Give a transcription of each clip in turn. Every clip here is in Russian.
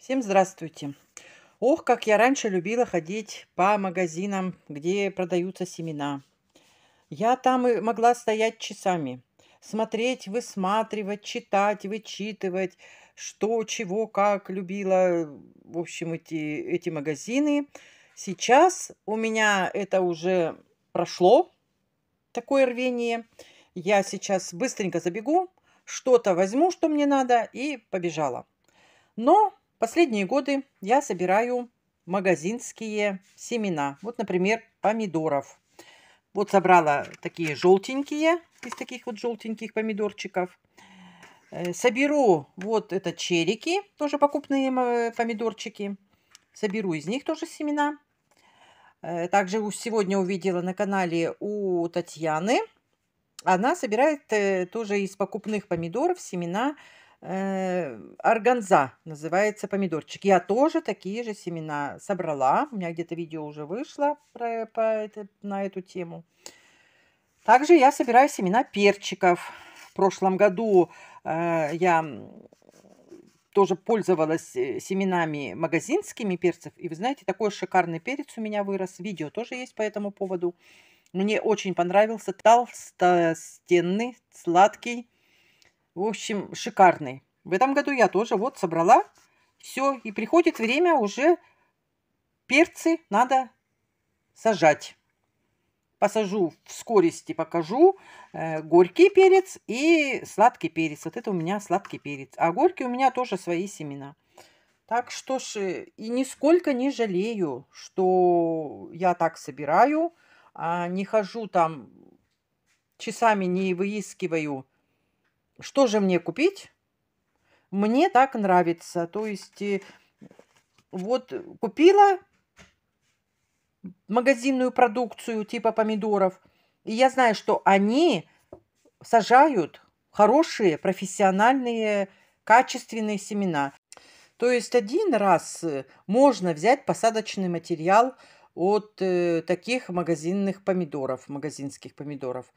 Всем здравствуйте! Ох, как я раньше любила ходить по магазинам, где продаются семена. Я там и могла стоять часами, смотреть, высматривать, читать, вычитывать, что, чего, как любила, в общем, эти, эти магазины. Сейчас у меня это уже прошло, такое рвение. Я сейчас быстренько забегу, что-то возьму, что мне надо, и побежала. Но Последние годы я собираю магазинские семена. Вот, например, помидоров. Вот собрала такие желтенькие, из таких вот желтеньких помидорчиков. Э, соберу вот это черики, тоже покупные помидорчики. Соберу из них тоже семена. Э, также сегодня увидела на канале у Татьяны. Она собирает э, тоже из покупных помидоров семена помидоров Э, органза, называется помидорчик. Я тоже такие же семена собрала. У меня где-то видео уже вышло про, по, это, на эту тему. Также я собираю семена перчиков. В прошлом году э, я тоже пользовалась э, семенами магазинскими перцев. И вы знаете, такой шикарный перец у меня вырос. Видео тоже есть по этому поводу. Мне очень понравился толстостенный, сладкий в общем, шикарный. В этом году я тоже вот собрала все. И приходит время уже перцы надо сажать. Посажу в скорости, покажу э, горький перец и сладкий перец. Вот это у меня сладкий перец. А горький у меня тоже свои семена. Так что ж, э, и нисколько не жалею, что я так собираю. А не хожу там, часами не выискиваю что же мне купить? Мне так нравится. То есть э, вот купила магазинную продукцию типа помидоров, и я знаю, что они сажают хорошие, профессиональные, качественные семена. То есть один раз э, можно взять посадочный материал от э, таких магазинных помидоров, магазинских помидоров –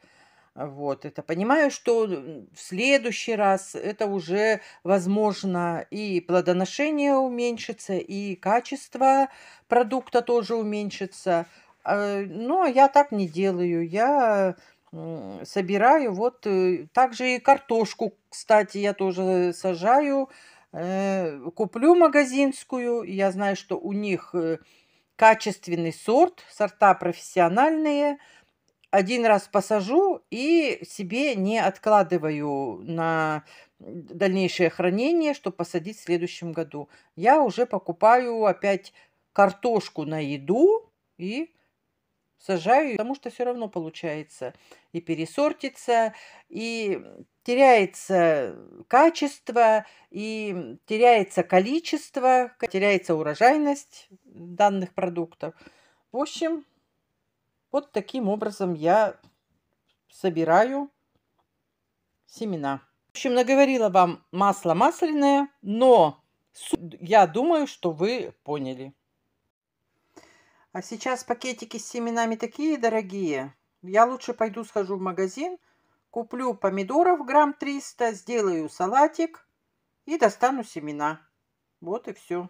вот, это понимаю, что в следующий раз это уже, возможно, и плодоношение уменьшится, и качество продукта тоже уменьшится. А, Но ну, а я так не делаю. Я собираю вот э, также и картошку, кстати, я тоже сажаю. Э, куплю магазинскую. Я знаю, что у них э, качественный сорт, сорта профессиональные – один раз посажу и себе не откладываю на дальнейшее хранение, чтобы посадить в следующем году. Я уже покупаю опять картошку на еду и сажаю, потому что все равно получается и пересортится, и теряется качество, и теряется количество, теряется урожайность данных продуктов. В общем, вот таким образом я собираю семена. В общем, наговорила вам масло масляное, но я думаю, что вы поняли. А сейчас пакетики с семенами такие дорогие. Я лучше пойду схожу в магазин, куплю помидоров грамм 300, сделаю салатик и достану семена. Вот и все.